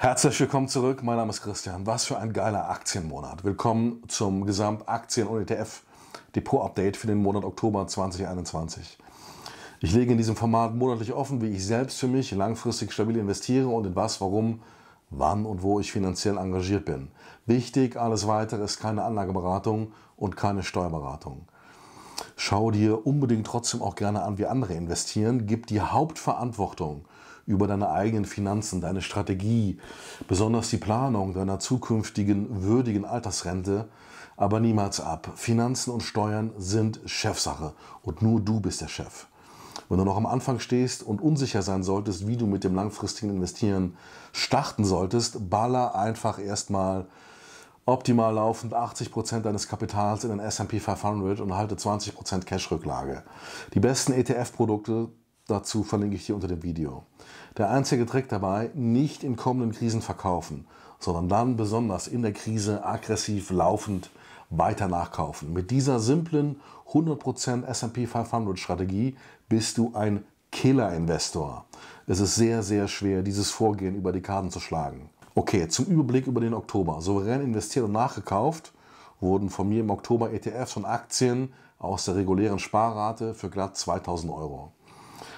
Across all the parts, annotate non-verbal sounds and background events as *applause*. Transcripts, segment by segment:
Herzlich willkommen zurück, mein Name ist Christian. Was für ein geiler Aktienmonat. Willkommen zum Gesamtaktien- und ETF-Depot-Update für den Monat Oktober 2021. Ich lege in diesem Format monatlich offen, wie ich selbst für mich langfristig stabil investiere und in was, warum, wann und wo ich finanziell engagiert bin. Wichtig, alles weitere ist keine Anlageberatung und keine Steuerberatung. Schau dir unbedingt trotzdem auch gerne an, wie andere investieren. Gib die Hauptverantwortung über deine eigenen Finanzen, deine Strategie, besonders die Planung deiner zukünftigen würdigen Altersrente, aber niemals ab. Finanzen und Steuern sind Chefsache und nur du bist der Chef. Wenn du noch am Anfang stehst und unsicher sein solltest, wie du mit dem langfristigen Investieren starten solltest, baller einfach erstmal optimal laufend 80% deines Kapitals in den S&P 500 und halte 20% Cash-Rücklage. Die besten ETF-Produkte Dazu verlinke ich dir unter dem Video. Der einzige Trick dabei, nicht in kommenden Krisen verkaufen, sondern dann besonders in der Krise aggressiv laufend weiter nachkaufen. Mit dieser simplen 100% SP 500 Strategie bist du ein Killer-Investor. Es ist sehr, sehr schwer, dieses Vorgehen über die Karten zu schlagen. Okay, zum Überblick über den Oktober. Souverän investiert und nachgekauft wurden von mir im Oktober ETFs und Aktien aus der regulären Sparrate für glatt 2000 Euro.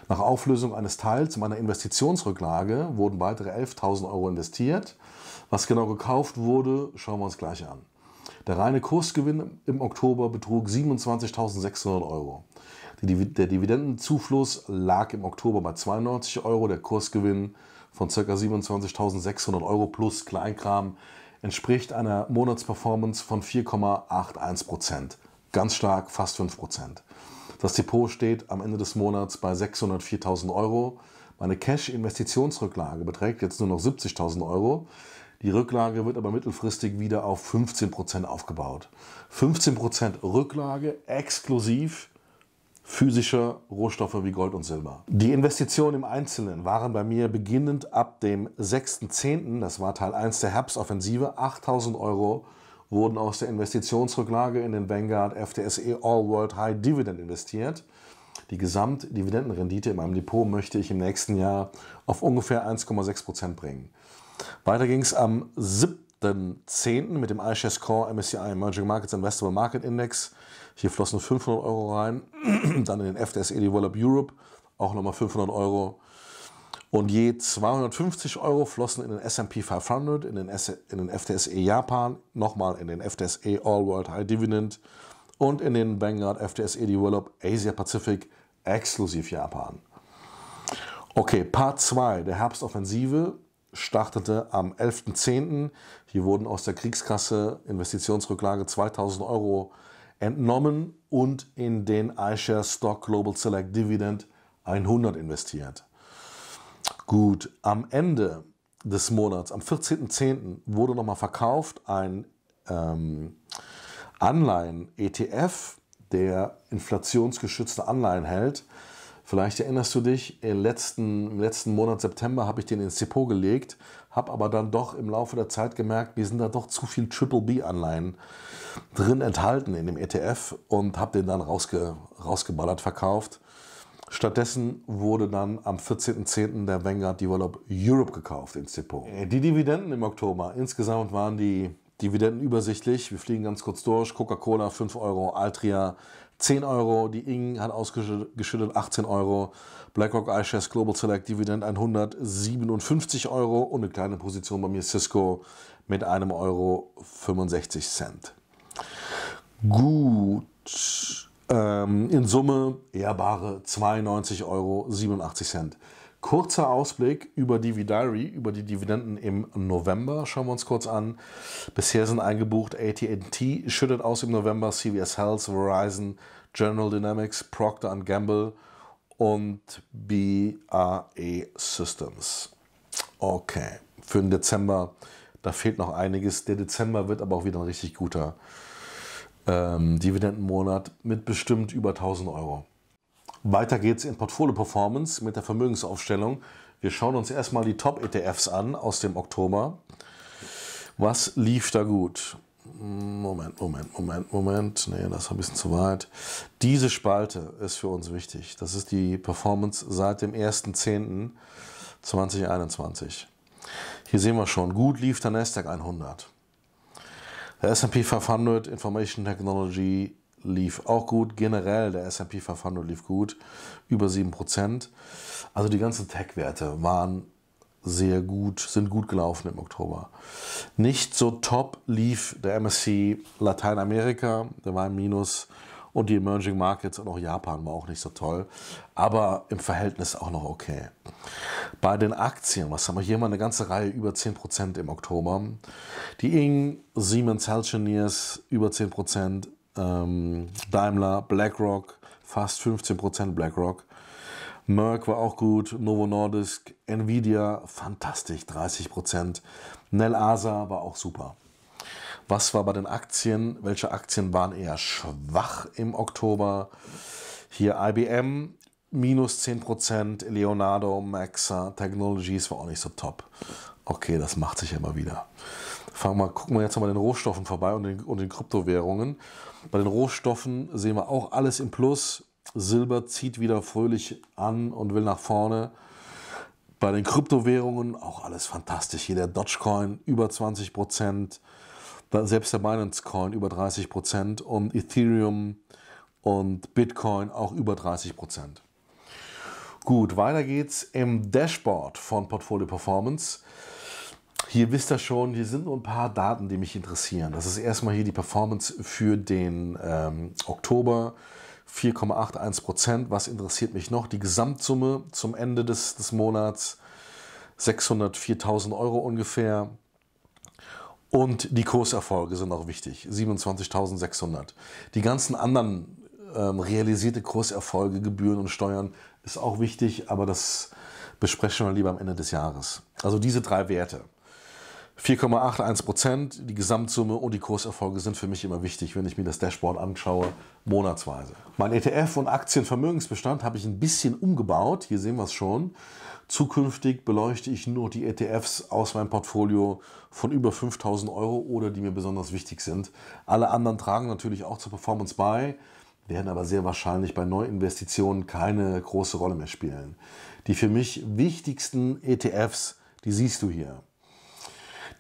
Nach Auflösung eines Teils meiner Investitionsrücklage wurden weitere 11.000 Euro investiert. Was genau gekauft wurde, schauen wir uns gleich an. Der reine Kursgewinn im Oktober betrug 27.600 Euro. Der Dividendenzufluss lag im Oktober bei 92 Euro. Der Kursgewinn von ca. 27.600 Euro plus Kleinkram entspricht einer Monatsperformance von 4,81 Ganz stark, fast 5 das Depot steht am Ende des Monats bei 604.000 Euro. Meine Cash-Investitionsrücklage beträgt jetzt nur noch 70.000 Euro. Die Rücklage wird aber mittelfristig wieder auf 15% aufgebaut. 15% Rücklage exklusiv physischer Rohstoffe wie Gold und Silber. Die Investitionen im Einzelnen waren bei mir beginnend ab dem 6.10., das war Teil 1 der Herbstoffensive, 8.000 Euro wurden aus der Investitionsrücklage in den Vanguard FTSE All World High Dividend investiert. Die Gesamtdividendenrendite in meinem Depot möchte ich im nächsten Jahr auf ungefähr 1,6% bringen. Weiter ging es am 7.10. mit dem iShares Core MSCI Emerging Markets Investable Market Index. Hier flossen 500 Euro rein, *clears throat* dann in den FTSE Develop Europe auch nochmal 500 Euro und je 250 Euro flossen in den S&P 500, in den, S in den FTSE Japan, nochmal in den FTSE All World High Dividend und in den Vanguard FTSE Develop Asia Pacific exklusiv Japan. Okay, Part 2 der Herbstoffensive startete am 11.10. Hier wurden aus der Kriegskasse Investitionsrücklage 2000 Euro entnommen und in den iShares Stock Global Select Dividend 100 investiert. Gut, am Ende des Monats, am 14.10., wurde nochmal verkauft ein ähm, Anleihen-ETF, der inflationsgeschützte Anleihen hält. Vielleicht erinnerst du dich, im letzten, im letzten Monat September habe ich den ins Depot gelegt, habe aber dann doch im Laufe der Zeit gemerkt, wir sind da doch zu viel Triple B-Anleihen drin enthalten in dem ETF und habe den dann rausge, rausgeballert verkauft. Stattdessen wurde dann am 14.10. der Vanguard Develop Europe gekauft ins Depot. Äh, die Dividenden im Oktober. Insgesamt waren die Dividenden übersichtlich. Wir fliegen ganz kurz durch. Coca-Cola 5 Euro, Altria 10 Euro, die Ing hat ausgeschüttet 18 Euro, BlackRock iShares Global Select Dividend 157 Euro und eine kleine Position bei mir Cisco mit einem Euro 65 Cent. Gut. Ähm, in Summe ehrbare 92,87 Euro. Kurzer Ausblick über die über die Dividenden im November. Schauen wir uns kurz an. Bisher sind eingebucht AT&T schüttet aus im November, CVS Health, Verizon, General Dynamics, Procter Gamble und BAE Systems. Okay, für den Dezember, da fehlt noch einiges. Der Dezember wird aber auch wieder ein richtig guter ähm, Dividendenmonat mit bestimmt über 1000 Euro. Weiter geht's in Portfolio Performance mit der Vermögensaufstellung. Wir schauen uns erstmal die Top-ETFs an aus dem Oktober. Was lief da gut? Moment, Moment, Moment, Moment. Nee, das war ein bisschen zu weit. Diese Spalte ist für uns wichtig. Das ist die Performance seit dem 1.10.2021. Hier sehen wir schon, gut lief der Nasdaq 100. Der SP 500 Information Technology lief auch gut. Generell der SP 500 lief gut, über 7%. Also die ganzen Tech-Werte waren sehr gut, sind gut gelaufen im Oktober. Nicht so top lief der MSC Lateinamerika, der war im Minus und die Emerging Markets und auch Japan war auch nicht so toll, aber im Verhältnis auch noch okay. Bei den Aktien, was haben wir hier mal eine ganze Reihe über 10% im Oktober. Die Ing, Siemens Healthineers über 10%, ähm, Daimler, BlackRock fast 15% BlackRock. Merck war auch gut, Novo Nordisk, Nvidia fantastisch 30%, Nel Asa war auch super. Was war bei den Aktien? Welche Aktien waren eher schwach im Oktober? Hier IBM minus 10%, Leonardo, Maxa, Technologies war auch nicht so top. Okay, das macht sich immer wieder. Fangen wir, gucken wir jetzt mal den Rohstoffen vorbei und den, und den Kryptowährungen. Bei den Rohstoffen sehen wir auch alles im Plus. Silber zieht wieder fröhlich an und will nach vorne. Bei den Kryptowährungen auch alles fantastisch. Hier der Dogecoin über 20 Prozent selbst der Binance Coin über 30 Prozent und Ethereum und Bitcoin auch über 30 Prozent. Gut, weiter geht's im Dashboard von Portfolio Performance. Hier wisst ihr schon, hier sind nur ein paar Daten, die mich interessieren. Das ist erstmal hier die Performance für den ähm, Oktober. 4,81 Prozent. Was interessiert mich noch? Die Gesamtsumme zum Ende des, des Monats 604.000 Euro ungefähr. Und die Kurserfolge sind auch wichtig, 27.600. Die ganzen anderen ähm, realisierte Kurserfolge, Gebühren und Steuern ist auch wichtig, aber das besprechen wir lieber am Ende des Jahres. Also diese drei Werte. 4,81 Prozent, die Gesamtsumme und die Kurserfolge sind für mich immer wichtig, wenn ich mir das Dashboard anschaue, monatsweise. Mein ETF- und Aktienvermögensbestand habe ich ein bisschen umgebaut. Hier sehen wir es schon. Zukünftig beleuchte ich nur die ETFs aus meinem Portfolio von über 5000 Euro oder die mir besonders wichtig sind. Alle anderen tragen natürlich auch zur Performance bei werden aber sehr wahrscheinlich bei Neuinvestitionen keine große Rolle mehr spielen. Die für mich wichtigsten ETFs, die siehst du hier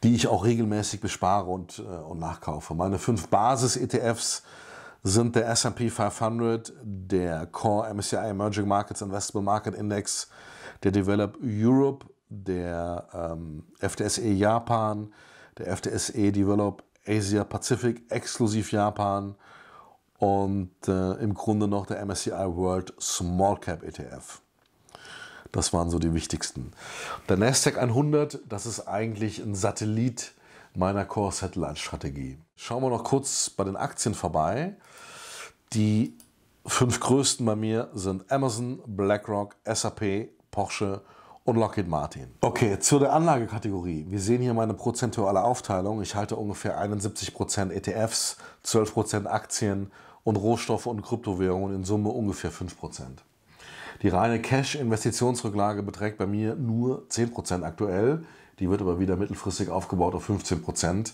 die ich auch regelmäßig bespare und, äh, und nachkaufe. Meine fünf Basis-ETFs sind der S&P 500, der Core MSCI Emerging Markets Investable Market Index, der Develop Europe, der ähm, FTSE Japan, der FTSE Develop Asia Pacific exklusiv Japan und äh, im Grunde noch der MSCI World Small Cap ETF. Das waren so die wichtigsten. Der Nasdaq 100, das ist eigentlich ein Satellit meiner Core-Satellite-Strategie. Schauen wir noch kurz bei den Aktien vorbei. Die fünf größten bei mir sind Amazon, BlackRock, SAP, Porsche und Lockheed Martin. Okay, zu der Anlagekategorie. Wir sehen hier meine prozentuale Aufteilung. Ich halte ungefähr 71% ETFs, 12% Aktien und Rohstoffe und Kryptowährungen in Summe ungefähr 5%. Die reine Cash-Investitionsrücklage beträgt bei mir nur 10% aktuell. Die wird aber wieder mittelfristig aufgebaut auf 15%.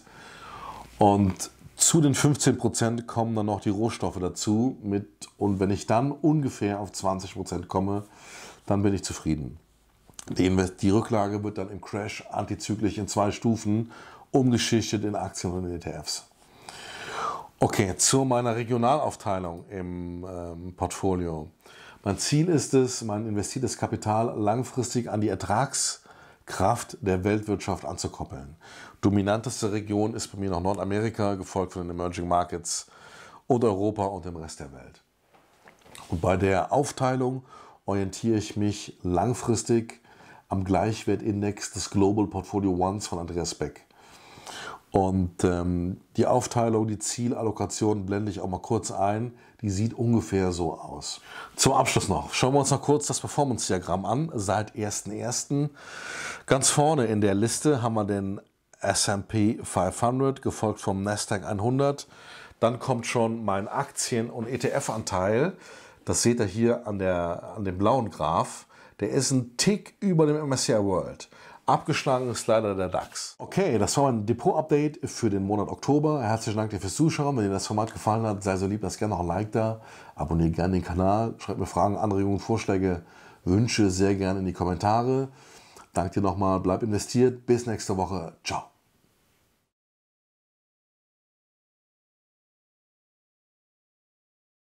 Und zu den 15% kommen dann noch die Rohstoffe dazu. Mit, und wenn ich dann ungefähr auf 20% komme, dann bin ich zufrieden. Die, die Rücklage wird dann im Crash antizyklisch in zwei Stufen umgeschichtet in Aktien und in ETFs. Okay, zu meiner Regionalaufteilung im ähm, Portfolio. Mein Ziel ist es, mein investiertes Kapital langfristig an die Ertragskraft der Weltwirtschaft anzukoppeln. Dominanteste Region ist bei mir noch Nordamerika, gefolgt von den Emerging Markets und Europa und dem Rest der Welt. Und bei der Aufteilung orientiere ich mich langfristig am Gleichwertindex des Global Portfolio Ones von Andreas Beck. Und ähm, die Aufteilung, die Zielallokation blende ich auch mal kurz ein. Die sieht ungefähr so aus. Zum Abschluss noch, schauen wir uns noch kurz das Performance-Diagramm an. Seit 1.1. Ganz vorne in der Liste haben wir den S&P 500, gefolgt vom Nasdaq 100. Dann kommt schon mein Aktien- und ETF-Anteil. Das seht ihr hier an, der, an dem blauen Graph. Der ist ein Tick über dem MSCI World. Abgeschlagen ist leider der DAX. Okay, das war mein Depot-Update für den Monat Oktober. Herzlichen Dank dir fürs Zuschauen. Wenn dir das Format gefallen hat, sei so lieb, lass gerne noch ein Like da. Abonniere gerne den Kanal. Schreib mir Fragen, Anregungen, Vorschläge, Wünsche sehr gerne in die Kommentare. Danke dir nochmal. Bleib investiert. Bis nächste Woche. Ciao.